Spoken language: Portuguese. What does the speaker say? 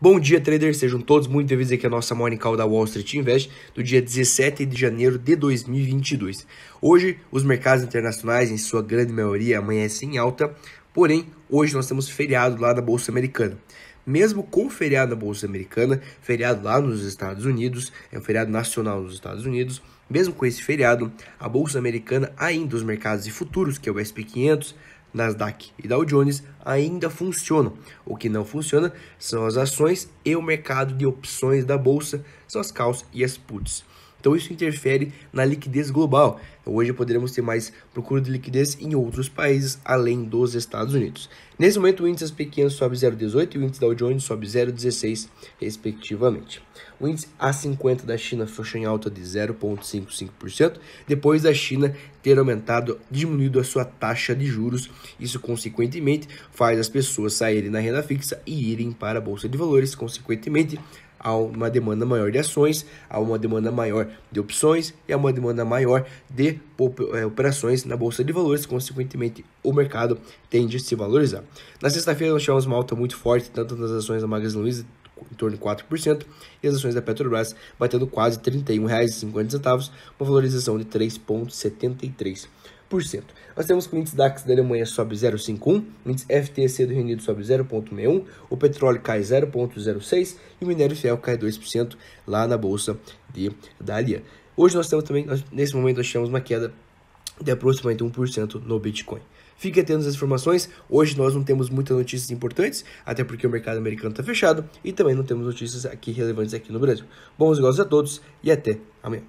Bom dia, traders. Sejam todos muito bem-vindos aqui à nossa Morning Call da Wall Street Invest do dia 17 de janeiro de 2022. Hoje, os mercados internacionais, em sua grande maioria, amanhecem em alta, porém, hoje nós temos feriado lá da Bolsa Americana. Mesmo com feriado da Bolsa Americana, feriado lá nos Estados Unidos, é um feriado nacional nos Estados Unidos, mesmo com esse feriado, a Bolsa Americana ainda, os mercados de futuros, que é o SP500, Nasdaq e Dow Jones, ainda funcionam. O que não funciona são as ações e o mercado de opções da bolsa, são as calls e as puts. Então isso interfere na liquidez global. Então, hoje poderemos ter mais procura de liquidez em outros países além dos Estados Unidos. Nesse momento, o índice das pequenas sobe 0,18 e o índice Dow Jones sobe 0,16, respectivamente. O índice A50 da China fechou em alta de 0,55%, depois da China ter aumentado, diminuído a sua taxa de juros. Isso, consequentemente, faz as pessoas saírem da renda fixa e irem para a bolsa de valores, consequentemente, há uma demanda maior de ações, há uma demanda maior de opções e há uma demanda maior de é, operações na bolsa de valores, consequentemente o mercado tende a se valorizar. Na sexta-feira nós tivemos uma alta muito forte tanto nas ações da Magazine Luiza em torno de 4%, e as ações da Petrobras batendo quase R$ 31,50, uma valorização de 3,73%. Nós temos que o índice DAX da Alemanha sobe 0,51, o índice FTC do Reino Unido sobe 0,61, o petróleo cai 0,06 e o minério fiel cai 2% lá na bolsa de Dalian. Hoje nós temos também, nós, nesse momento nós temos uma queda de aproximadamente 1% no Bitcoin. Fique atento às informações. Hoje nós não temos muitas notícias importantes, até porque o mercado americano está fechado e também não temos notícias aqui relevantes aqui no Brasil. Bons negócios a todos e até amanhã.